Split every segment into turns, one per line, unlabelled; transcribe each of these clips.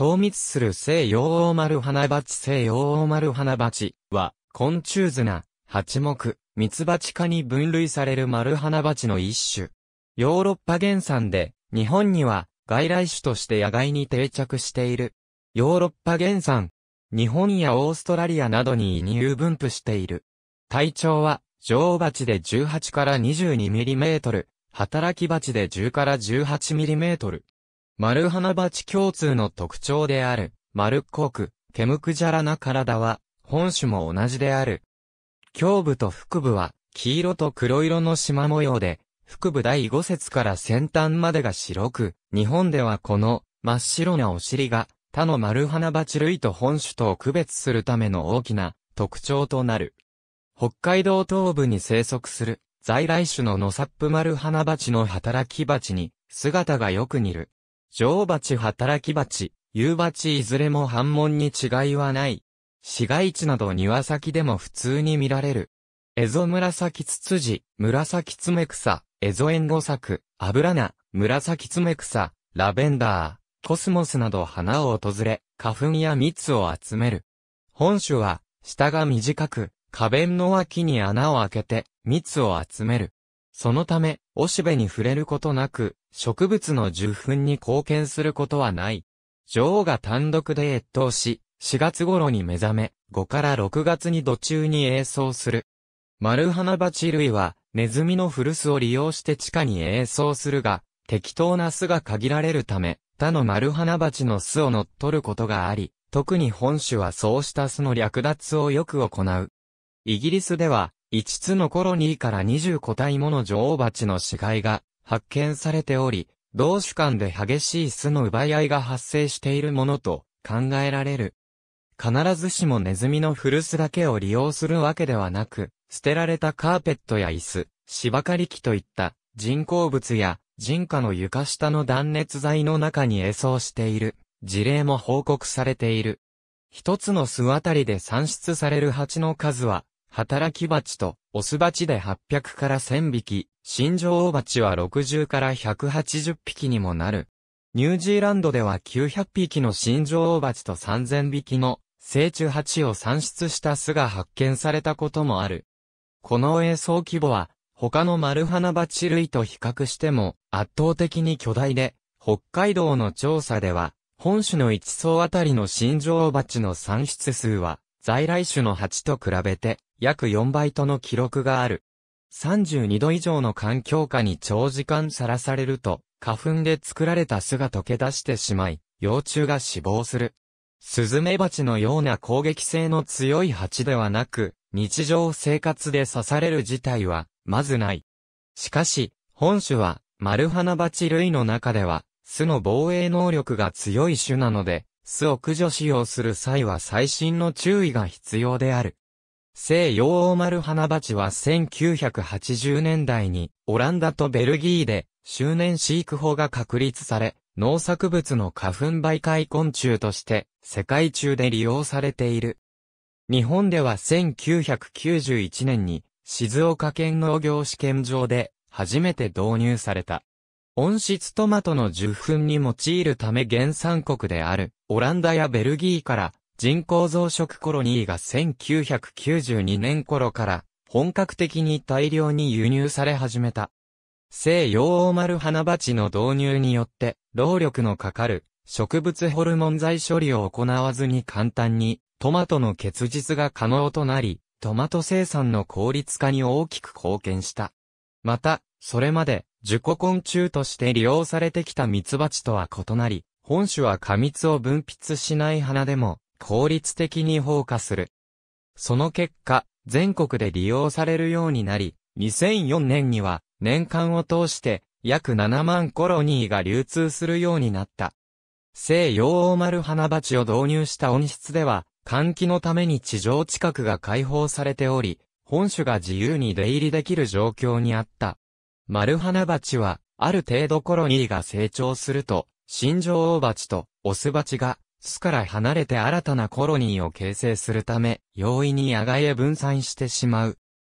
統密する西洋大丸花鉢西洋大丸花鉢は、昆虫綱、八目、蜜蜂科に分類される丸花鉢の一種。ヨーロッパ原産で、日本には外来種として野外に定着している。ヨーロッパ原産。日本やオーストラリアなどに移入分布している。体長は、女王鉢で18から2 2トル、働き鉢で10から1 8トル。丸花鉢共通の特徴である、丸っこく、毛むくじゃらな体は、本種も同じである。胸部と腹部は、黄色と黒色の縞模様で、腹部第5節から先端までが白く、日本ではこの真っ白なお尻が他の丸花鉢類と本種とを区別するための大きな特徴となる。北海道東部に生息する在来種のノサップ丸花鉢の働き鉢に姿がよく似る。女王蜂働き蜂、夕蜂いずれも反問に違いはない。市街地など庭先でも普通に見られる。エゾ紫ツツジ、紫爪草、蝦エ援護作、ラナ、紫爪草、ラベンダー、コスモスなど花を訪れ、花粉や蜜を集める。本種は、下が短く、花弁の脇に穴を開けて、蜜を集める。そのため、おしべに触れることなく、植物の受粉に貢献することはない。女王が単独で越冬し、4月頃に目覚め、5から6月に土中に栄走する。丸花鉢類は、ネズミの古巣を利用して地下に栄走するが、適当な巣が限られるため、他の丸花鉢の巣を乗っ取ることがあり、特に本種はそうした巣の略奪をよく行う。イギリスでは、5つの頃にから20個体もの女王鉢の死骸が発見されており、同種間で激しい巣の奪い合いが発生しているものと考えられる。必ずしもネズミの古巣だけを利用するわけではなく、捨てられたカーペットや椅子、芝刈り機といった人工物や人家の床下の断熱材の中に餌をしている事例も報告されている。一つの巣あたりで産出される蜂の数は働き蜂と、オス蜂で800から1000匹、新女王蜂は60から180匹にもなる。ニュージーランドでは900匹の新女王蜂と3000匹の成虫蜂を産出した巣が発見されたこともある。この映像規模は他のマルハナ蜂類と比較しても圧倒的に巨大で、北海道の調査では本種の1層あたりの新女王蜂の産出数は在来種の蜂と比べて約4倍との記録がある。32度以上の環境下に長時間さらされると、花粉で作られた巣が溶け出してしまい、幼虫が死亡する。スズメバチのような攻撃性の強い蜂ではなく、日常生活で刺される事態は、まずない。しかし、本種は、マルハナバチ類の中では、巣の防衛能力が強い種なので、巣を駆除使用する際は細心の注意が必要である。西洋マ丸花鉢は1980年代にオランダとベルギーで周年飼育法が確立され、農作物の花粉媒介昆虫として世界中で利用されている。日本では1991年に静岡県農業試験場で初めて導入された。温室トマトの受粉に用いるため原産国であるオランダやベルギーから人口増殖コロニーが1992年頃から本格的に大量に輸入され始めた。西洋大丸花鉢の導入によって、労力のかかる植物ホルモン剤処理を行わずに簡単にトマトの結実が可能となり、トマト生産の効率化に大きく貢献した。また、それまで、樹古昆虫として利用されてきたミツバチとは異なり、本種は過密を分泌しない花でも、効率的に放火する。その結果、全国で利用されるようになり、2004年には年間を通して約7万コロニーが流通するようになった。西洋大丸花鉢を導入した温室では、換気のために地上近くが開放されており、本種が自由に出入りできる状況にあった。丸花鉢は、ある程度コロニーが成長すると、新女王蜂とオス蜂が巣から離れて新たなコロニーを形成するため、容易に野外へ分散してしまう。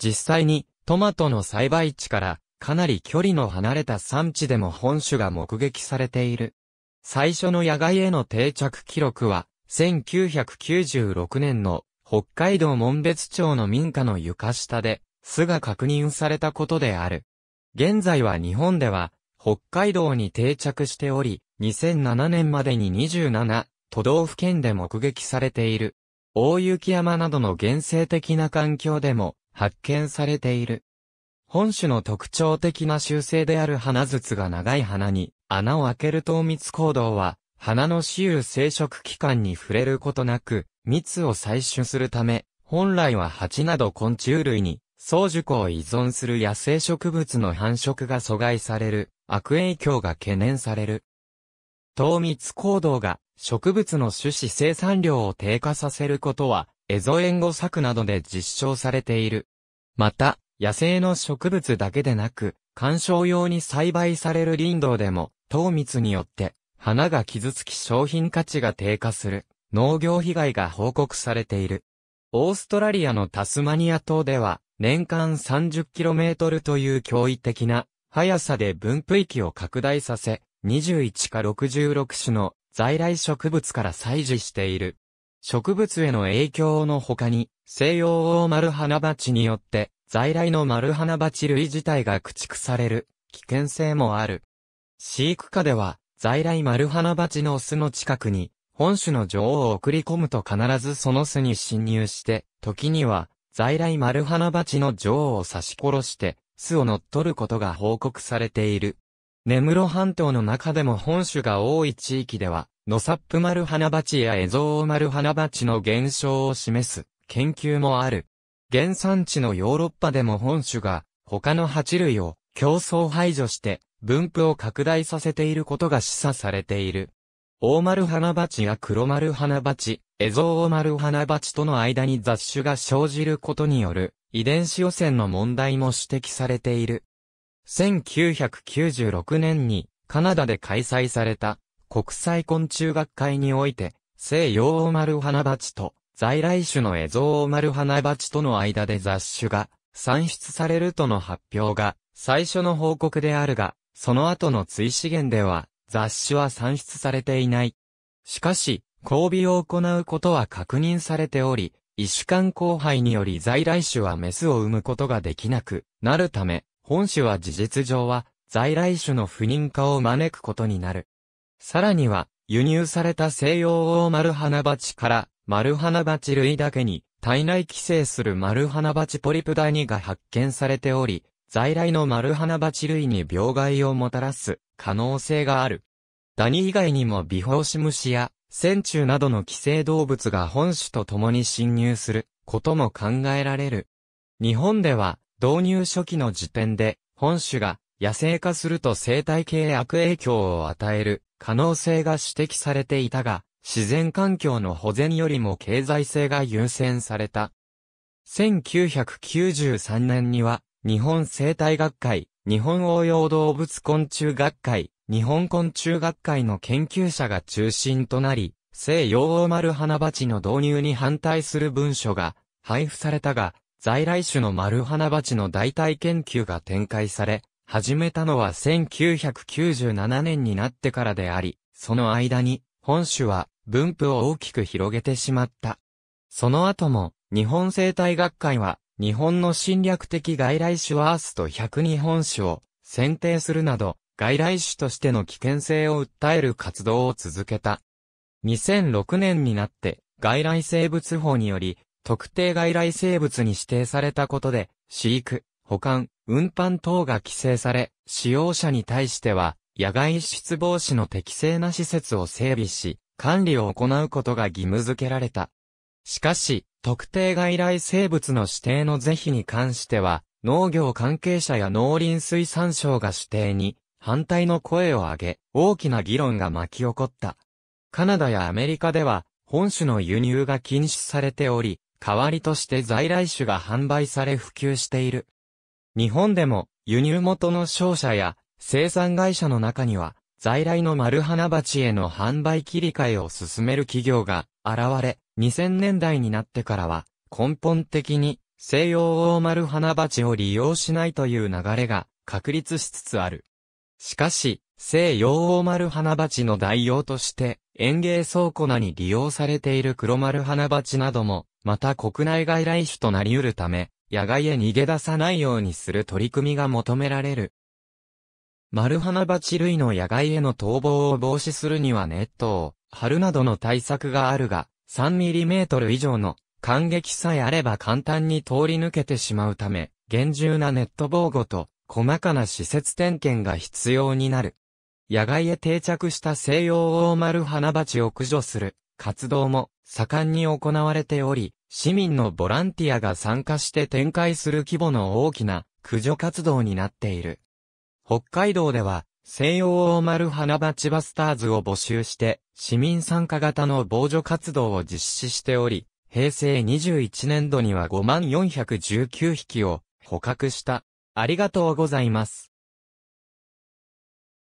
実際に、トマトの栽培地から、かなり距離の離れた産地でも本種が目撃されている。最初の野外への定着記録は、1996年の北海道門別町の民家の床下で、巣が確認されたことである。現在は日本では、北海道に定着しており、2007年までに27、都道府県で目撃されている。大雪山などの原生的な環境でも発見されている。本種の特徴的な習性である花筒が長い花に穴を開ける糖蜜行動は、花の死有生殖器官に触れることなく、蜜を採取するため、本来は蜂など昆虫類に、草樹孔を依存する野生植物の繁殖が阻害される、悪影響が懸念される。糖蜜行動が植物の種子生産量を低下させることは、エゾエンゴ作などで実証されている。また、野生の植物だけでなく、観賞用に栽培される林道でも、糖蜜によって、花が傷つき商品価値が低下する、農業被害が報告されている。オーストラリアのタスマニア島では、年間 30km という驚異的な速さで分布域を拡大させ、21か66種の在来植物から採取している。植物への影響の他に、西洋王丸花鉢によって、在来の丸花鉢類自体が駆逐される、危険性もある。飼育下では、在来丸花鉢の巣の近くに、本種の女王を送り込むと必ずその巣に侵入して、時には、在来丸花鉢の女王を刺し殺して、巣を乗っ取ることが報告されている。根室半島の中でも本種が多い地域では、ノサップ丸花チやエゾオマナ花チの減少を示す研究もある。原産地のヨーロッパでも本種が他の蜂類を競争排除して分布を拡大させていることが示唆されている。オハナ花チや黒ナ花チ、エゾオマナ花チとの間に雑種が生じることによる遺伝子汚染の問題も指摘されている。1996年にカナダで開催された国際昆虫学会において、西洋オマル花鉢と在来種のエゾオマル花鉢との間で雑種が産出されるとの発表が最初の報告であるが、その後の追資源では雑種は産出されていない。しかし、交尾を行うことは確認されており、異種間交配により在来種はメスを産むことができなくなるため、本種は事実上は在来種の不妊化を招くことになる。さらには、輸入された西洋ハ丸花チから丸花チ類だけに体内寄生する丸花チポリプダニが発見されており、在来の丸花チ類に病害をもたらす可能性がある。ダニ以外にもビホウシムシや線虫などの寄生動物が本種と共に侵入することも考えられる。日本では導入初期の時点で、本種が野生化すると生態系悪影響を与える可能性が指摘されていたが、自然環境の保全よりも経済性が優先された。1993年には、日本生態学会、日本応用動物昆虫学会、日本昆虫学会の研究者が中心となり、西洋丸花鉢の導入に反対する文書が配布されたが、在来種の丸花鉢の代替研究が展開され、始めたのは1997年になってからであり、その間に、本種は分布を大きく広げてしまった。その後も、日本生態学会は、日本の侵略的外来種ワースト102本種を選定するなど、外来種としての危険性を訴える活動を続けた。2006年になって、外来生物法により、特定外来生物に指定されたことで、飼育、保管、運搬等が規制され、使用者に対しては、野外出防止の適正な施設を整備し、管理を行うことが義務付けられた。しかし、特定外来生物の指定の是非に関しては、農業関係者や農林水産省が指定に反対の声を上げ、大きな議論が巻き起こった。カナダやアメリカでは、本種の輸入が禁止されており、代わりとして在来種が販売され普及している。日本でも輸入元の商社や生産会社の中には在来の丸花鉢への販売切り替えを進める企業が現れ、2000年代になってからは根本的に西洋大丸花鉢を利用しないという流れが確立しつつある。しかし、西洋大丸花鉢の代用として、園芸倉庫なに利用されている黒丸花鉢なども、また国内外来種となり得るため、野外へ逃げ出さないようにする取り組みが求められる。丸花鉢類の野外への逃亡を防止するにはネットを、春などの対策があるが、3mm 以上の感激さえあれば簡単に通り抜けてしまうため、厳重なネット防護と細かな施設点検が必要になる。野外へ定着した西洋大丸花鉢を駆除する活動も盛んに行われており、市民のボランティアが参加して展開する規模の大きな駆除活動になっている。北海道では、西洋大丸花鉢バスターズを募集して、市民参加型の防除活動を実施しており、平成21年度には5万419匹を捕獲した。ありがとうございます。